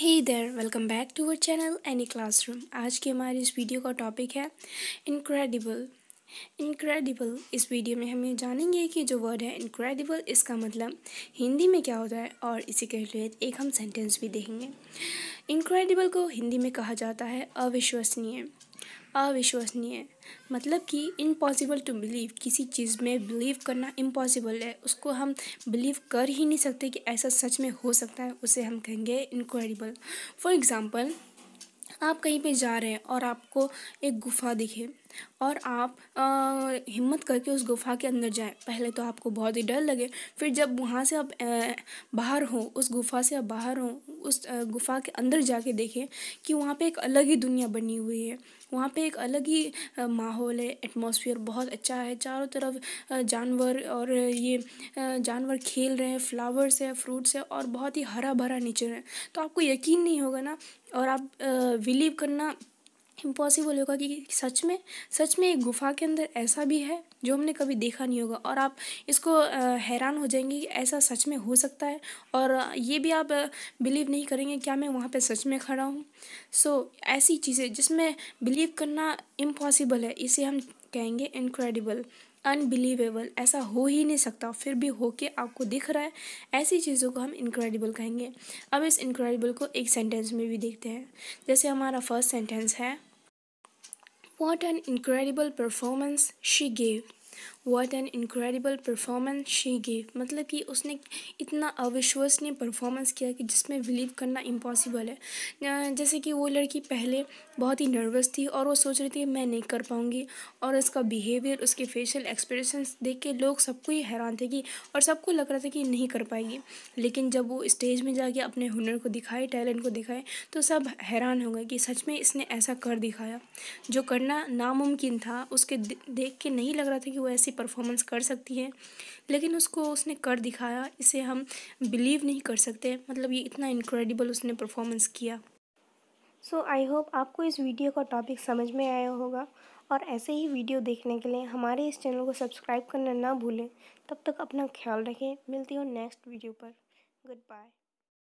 He there welcome back to our channel Annie classroom आज की हमारी इस वीडियो का टॉपिक है इनक्रेडिबल इनक्रेडिबल इस वीडियो में हम ये जानेंगे कि जो वर्ड है इनक्रेडिबल इसका मतलब हिंदी में क्या होता है और इसी के रिलेटेड एक हम सेंटेंस भी देखेंगे इनक्रेडिबल को हिंदी में कहा जाता है अविश्वसनीय अविश्वसनीय मतलब कि इम्पॉसिबल टू बिलीव किसी चीज़ में बिलीव करना इम्पॉसिबल है उसको हम बिलीव कर ही नहीं सकते कि ऐसा सच में हो सकता है उसे हम कहेंगे इनक्रेडिबल फॉर एग्ज़ाम्पल आप कहीं पे जा रहे हैं और आपको एक गुफा दिखे और आप आ, हिम्मत करके उस गुफा के अंदर जाएं पहले तो आपको बहुत ही डर लगे फिर जब वहाँ से आप आ, बाहर हो उस गुफा से आप बाहर हो उस गुफा के अंदर जाके देखें कि वहाँ पे एक अलग ही दुनिया बनी हुई है वहाँ पे एक अलग ही माहौल है एटमॉस्फेयर बहुत अच्छा है चारों तरफ जानवर और ये जानवर खेल रहे हैं फ्लावर्स है फ्रूट्स है और बहुत ही हरा भरा नेचर है तो आपको यकीन नहीं होगा ना और आप बिलीव करना इम्पॉसिबल होगा कि सच में सच में एक गुफा के अंदर ऐसा भी है जो हमने कभी देखा नहीं होगा और आप इसको हैरान हो जाएंगे कि ऐसा सच में हो सकता है और ये भी आप बिलीव नहीं करेंगे क्या मैं वहाँ पे सच में खड़ा हूँ सो so, ऐसी चीज़ें जिसमें बिलीव करना इम्पॉसिबल है इसे हम कहेंगे इनक्रेडिबल अनबिलीवेबल ऐसा हो ही नहीं सकता फिर भी हो के आपको दिख रहा है ऐसी चीज़ों को हम इनक्रेडिबल कहेंगे अब इस इनक्रेडिबल को एक सेंटेंस में भी देखते हैं जैसे हमारा फर्स्ट सेंटेंस है What an incredible performance she gave! What an incredible performance she give मतलब कि उसने इतना अविश्वसनीय परफॉर्मेंस किया कि जिसमें बिलीव करना इम्पॉसिबल है जैसे कि वो लड़की पहले बहुत ही नर्वस थी और वो सोच रही थी मैं नहीं कर पाऊँगी और उसका बिहेवियर उसके फेशियल एक्सप्रेशन देख के लोग सबको ही हैरान थे कि और सबको लग रहा था कि नहीं कर पाएगी लेकिन जब वो स्टेज में जाके अपने हुनर को दिखाए टैलेंट को दिखाए तो सब हैरान हो गए कि सच में इसने ऐसा कर दिखाया जो करना नामुमकिन था उसके देख के नहीं लग रहा था कि वो ऐसे अच्छी परफॉर्मेंस कर सकती है लेकिन उसको उसने कर दिखाया इसे हम बिलीव नहीं कर सकते मतलब ये इतना इनक्रेडिबल उसने परफॉर्मेंस किया सो आई होप आपको इस वीडियो का टॉपिक समझ में आया होगा और ऐसे ही वीडियो देखने के लिए हमारे इस चैनल को सब्सक्राइब करना ना भूलें तब तक अपना ख्याल रखें मिलती हूँ नेक्स्ट वीडियो पर गुड बाय